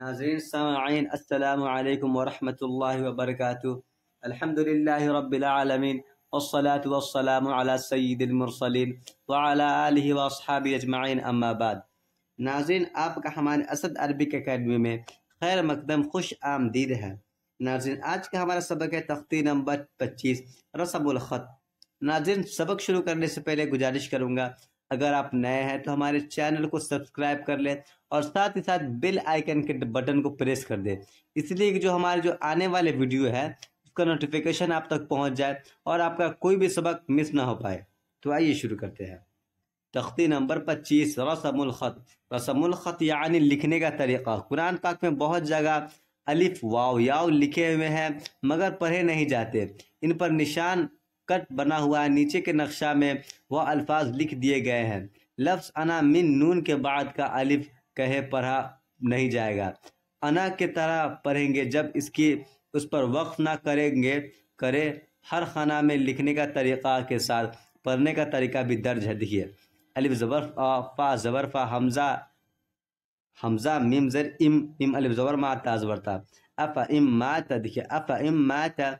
ناظرین سامعین السلام علیکم اللہ وبرکاتہ الحمد للہ رب العالمین والصلاة والسلام سید المرسلین آلہ اجمعین اما بعد ناظرین آپ کا ہمارے اسد عربک اکیڈمی میں خیر مقدم خوش آمدید ہے ناظرین آج کا ہمارا سبق ہے تختی نمبر پچیس رسم الخط ناظرین سبق شروع کرنے سے پہلے گزارش کروں گا اگر آپ نئے ہیں تو ہمارے چینل کو سبسکرائب کر لیں اور ساتھ ہی ساتھ بل آئیکن کے بٹن کو پریس کر دیں اس لیے کہ جو ہمارے جو آنے والے ویڈیو ہے اس کا نوٹیفیکیشن آپ تک پہنچ جائے اور آپ کا کوئی بھی سبق مس نہ ہو پائے تو آئیے شروع کرتے ہیں تختی نمبر پچیس رسم الخط رسم الخط یعنی لکھنے کا طریقہ قرآن پاک میں بہت جگہ الف واؤ یاؤ لکھے ہوئے ہیں مگر پڑھے نہیں جاتے ان پر نشان کٹ بنا ہوا ہے نیچے کے نقشہ میں وہ الفاظ لکھ دیے گئے ہیں لفظ انا من نون کے بعد کا الف کہے پڑھا نہیں جائے گا انا کے طرح پڑھیں گے جب اس کی اس پر وقف نہ کریں گے کرے ہر خانہ میں لکھنے کا طریقہ کے ساتھ پڑھنے کا طریقہ بھی درج ہے دیکھیے الف زبر فا حمزہ حمزہ میم زر ام ام اف ما تا دکھے اف ما تا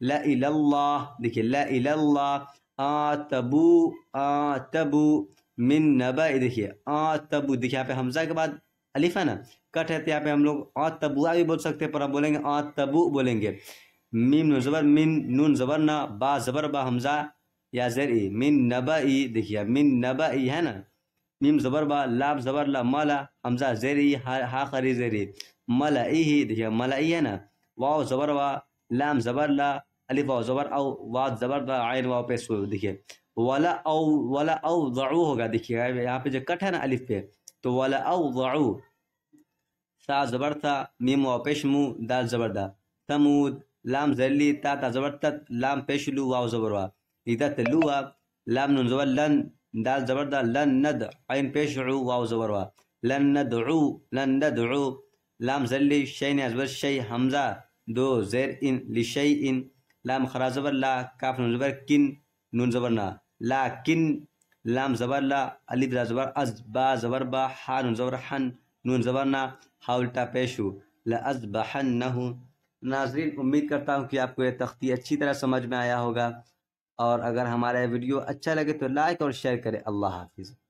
لا إلى الله देखिए لا إلى الله آتبو آتبو मिन नबा देखिए आतबू देखिए यहाँ पे हमजा के बाद अलिफ है ना कट है तो यहाँ पे हम लोग आतबुआ भी बोल सकते हैं पर हम बोलेंगे आतबू बोलेंगे मीम नून जबर मिन नून जबर ना बा जबर बा हमजा या जर ई मिन नबा ई देखिए मिन नबा ई है ना मीम जबर बा लाब जबर ला मला हमजा जेर ई हा, हा खरी जेर ई मला ई देखिए मला ई है ना वाओ जबर वा लाम जबर ला الف واو زبر او وا जबर व आयन वाव पे देखिए वाला औ वाला औ ज़ऊ होगा देखिएगा यहाँ पे जो कट है ना अलिफ पे तो वाला औ ज़ऊ सा जबर था मीम वाव पेश मु दाल जबर दा तमूद लाम जली ता ता जबर तत लाम पेश लू वाव जबर वा इदा तलू वा लाम नून जबर लन दाल जबर दा लन नद आयन पेश ऊ वाव जबर वा लन नदऊ लन नदऊ लाम जली शैन अजबर शै हमजा दो जैर इन लिशै इन لام خرا زبر لا کاف نون زبر کن نون زبر نا لا کن لام زبر لا علی از با زبر با حا نون زبر حن نون زبر ہا الٹا پیشو لا از بہن نہ ہوں ناظرین امید کرتا ہوں کہ آپ کو یہ تختی اچھی طرح سمجھ میں آیا ہوگا اور اگر ہمارا ویڈیو اچھا لگے تو لائک اور شیئر کریں اللہ حافظ